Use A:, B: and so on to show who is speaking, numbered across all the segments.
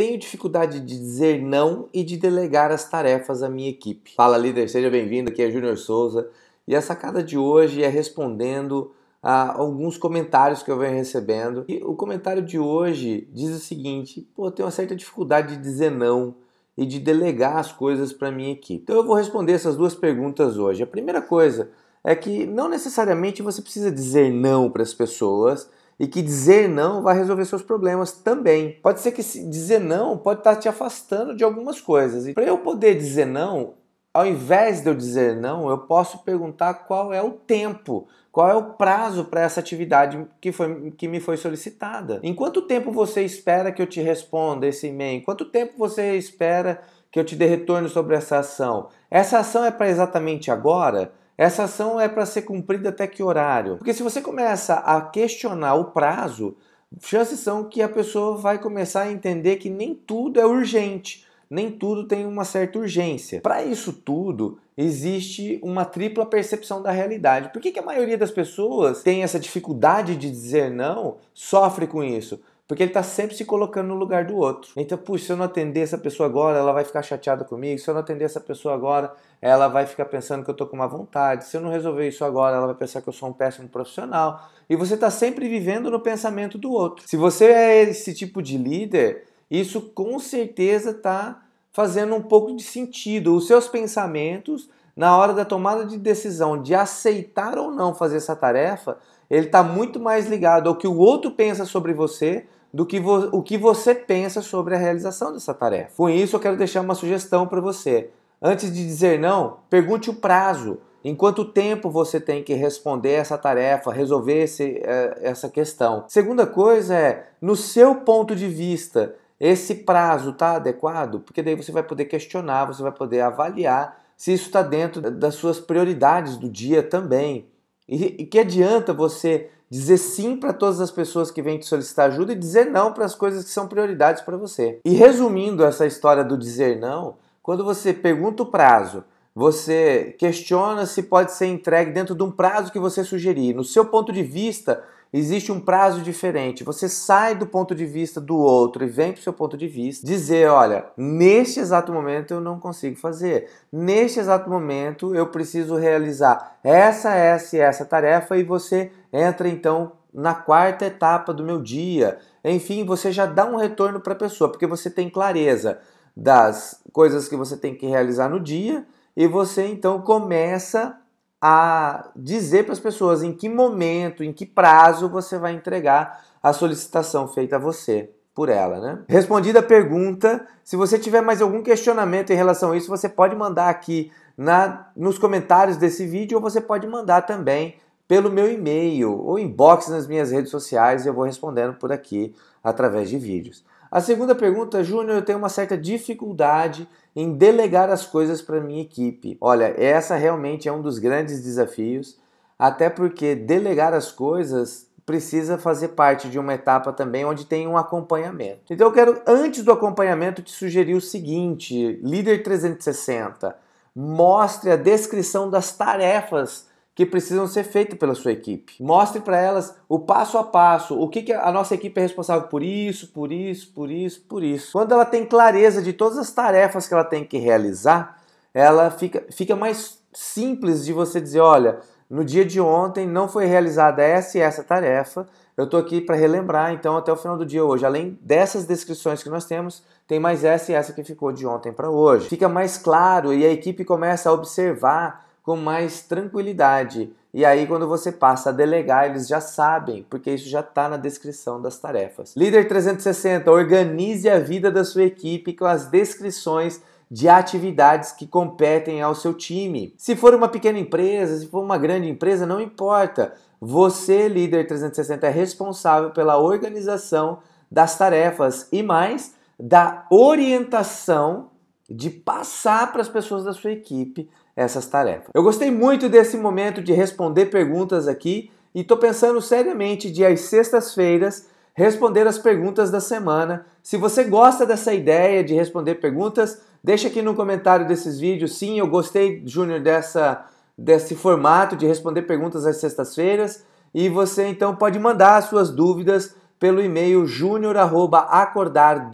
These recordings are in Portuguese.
A: Tenho dificuldade de dizer não e de delegar as tarefas à minha equipe. Fala líder, seja bem-vindo, aqui é Júnior Souza e a sacada de hoje é respondendo a alguns comentários que eu venho recebendo. E o comentário de hoje diz o seguinte: pô, eu tenho uma certa dificuldade de dizer não e de delegar as coisas para minha equipe. Então eu vou responder essas duas perguntas hoje. A primeira coisa é que não necessariamente você precisa dizer não para as pessoas e que dizer não vai resolver seus problemas também. Pode ser que dizer não pode estar te afastando de algumas coisas. E para eu poder dizer não, ao invés de eu dizer não, eu posso perguntar qual é o tempo, qual é o prazo para essa atividade que, foi, que me foi solicitada. Em quanto tempo você espera que eu te responda esse e-mail? Em quanto tempo você espera que eu te dê retorno sobre essa ação? Essa ação é para exatamente agora? Essa ação é para ser cumprida até que horário? Porque se você começa a questionar o prazo, chances são que a pessoa vai começar a entender que nem tudo é urgente, nem tudo tem uma certa urgência. Para isso tudo, existe uma tripla percepção da realidade. Por que, que a maioria das pessoas tem essa dificuldade de dizer não, sofre com isso? Porque ele está sempre se colocando no lugar do outro. Então, puxa, se eu não atender essa pessoa agora, ela vai ficar chateada comigo. Se eu não atender essa pessoa agora, ela vai ficar pensando que eu estou com má vontade. Se eu não resolver isso agora, ela vai pensar que eu sou um péssimo profissional. E você está sempre vivendo no pensamento do outro. Se você é esse tipo de líder, isso com certeza está fazendo um pouco de sentido. Os seus pensamentos, na hora da tomada de decisão de aceitar ou não fazer essa tarefa, ele está muito mais ligado ao que o outro pensa sobre você do que o que você pensa sobre a realização dessa tarefa. Com isso, eu quero deixar uma sugestão para você. Antes de dizer não, pergunte o prazo. Em quanto tempo você tem que responder essa tarefa, resolver esse, é, essa questão? Segunda coisa é, no seu ponto de vista, esse prazo está adequado? Porque daí você vai poder questionar, você vai poder avaliar se isso está dentro das suas prioridades do dia também. E, e que adianta você dizer sim para todas as pessoas que vêm te solicitar ajuda e dizer não para as coisas que são prioridades para você. E resumindo essa história do dizer não, quando você pergunta o prazo, você questiona se pode ser entregue dentro de um prazo que você sugerir. No seu ponto de vista, existe um prazo diferente. Você sai do ponto de vista do outro e vem para o seu ponto de vista, dizer: olha, neste exato momento eu não consigo fazer, neste exato momento eu preciso realizar essa, essa e essa tarefa, e você entra então na quarta etapa do meu dia. Enfim, você já dá um retorno para a pessoa, porque você tem clareza das coisas que você tem que realizar no dia e você então começa a dizer para as pessoas em que momento, em que prazo você vai entregar a solicitação feita a você por ela, né? Respondida a pergunta, se você tiver mais algum questionamento em relação a isso, você pode mandar aqui na, nos comentários desse vídeo ou você pode mandar também pelo meu e-mail ou inbox nas minhas redes sociais, eu vou respondendo por aqui através de vídeos. A segunda pergunta, Júnior, eu tenho uma certa dificuldade em delegar as coisas para minha equipe. Olha, essa realmente é um dos grandes desafios, até porque delegar as coisas precisa fazer parte de uma etapa também onde tem um acompanhamento. Então eu quero antes do acompanhamento te sugerir o seguinte, líder 360, mostre a descrição das tarefas que precisam ser feitas pela sua equipe. Mostre para elas o passo a passo, o que, que a nossa equipe é responsável por isso, por isso, por isso, por isso. Quando ela tem clareza de todas as tarefas que ela tem que realizar, ela fica, fica mais simples de você dizer, olha, no dia de ontem não foi realizada essa e essa tarefa. Eu estou aqui para relembrar, então, até o final do dia hoje. Além dessas descrições que nós temos, tem mais essa e essa que ficou de ontem para hoje. Fica mais claro e a equipe começa a observar com mais tranquilidade. E aí, quando você passa a delegar, eles já sabem, porque isso já está na descrição das tarefas. Líder 360, organize a vida da sua equipe com as descrições de atividades que competem ao seu time. Se for uma pequena empresa, se for uma grande empresa, não importa. Você, líder 360, é responsável pela organização das tarefas e mais da orientação de passar para as pessoas da sua equipe essas tarefas. Eu gostei muito desse momento de responder perguntas aqui e estou pensando seriamente de às sextas-feiras responder as perguntas da semana. Se você gosta dessa ideia de responder perguntas, deixa aqui no comentário desses vídeos. Sim, eu gostei, Júnior, dessa desse formato de responder perguntas às sextas-feiras. E você então pode mandar as suas dúvidas pelo e-mail junior@acordardh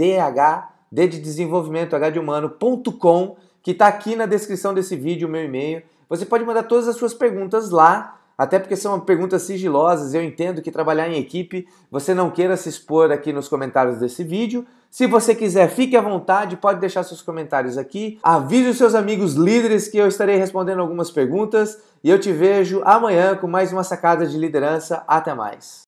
A: d de desenvolvimento h de humano.com que está aqui na descrição desse vídeo, o meu e-mail. Você pode mandar todas as suas perguntas lá, até porque são perguntas sigilosas. Eu entendo que trabalhar em equipe, você não queira se expor aqui nos comentários desse vídeo. Se você quiser, fique à vontade, pode deixar seus comentários aqui. Avise os seus amigos líderes que eu estarei respondendo algumas perguntas. E eu te vejo amanhã com mais uma sacada de liderança. Até mais!